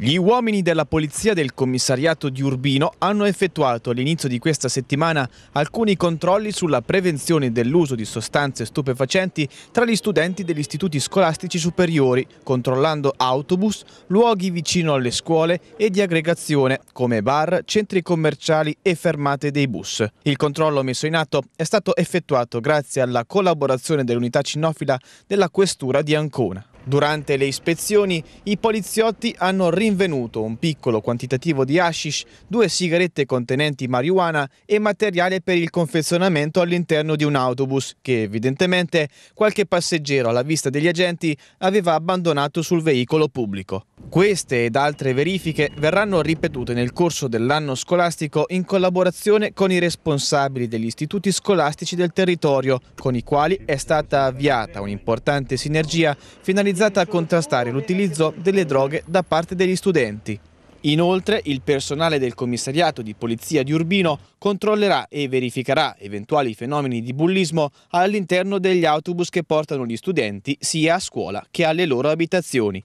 Gli uomini della polizia del commissariato di Urbino hanno effettuato all'inizio di questa settimana alcuni controlli sulla prevenzione dell'uso di sostanze stupefacenti tra gli studenti degli istituti scolastici superiori, controllando autobus, luoghi vicino alle scuole e di aggregazione come bar, centri commerciali e fermate dei bus. Il controllo messo in atto è stato effettuato grazie alla collaborazione dell'unità cinofila della Questura di Ancona. Durante le ispezioni i poliziotti hanno rinvenuto un piccolo quantitativo di hashish, due sigarette contenenti marijuana e materiale per il confezionamento all'interno di un autobus che evidentemente qualche passeggero alla vista degli agenti aveva abbandonato sul veicolo pubblico. Queste ed altre verifiche verranno ripetute nel corso dell'anno scolastico in collaborazione con i responsabili degli istituti scolastici del territorio, con i quali è stata avviata un'importante sinergia finalizzata finalizzata a contrastare l'utilizzo delle droghe da parte degli studenti. Inoltre il personale del commissariato di polizia di Urbino controllerà e verificherà eventuali fenomeni di bullismo all'interno degli autobus che portano gli studenti sia a scuola che alle loro abitazioni.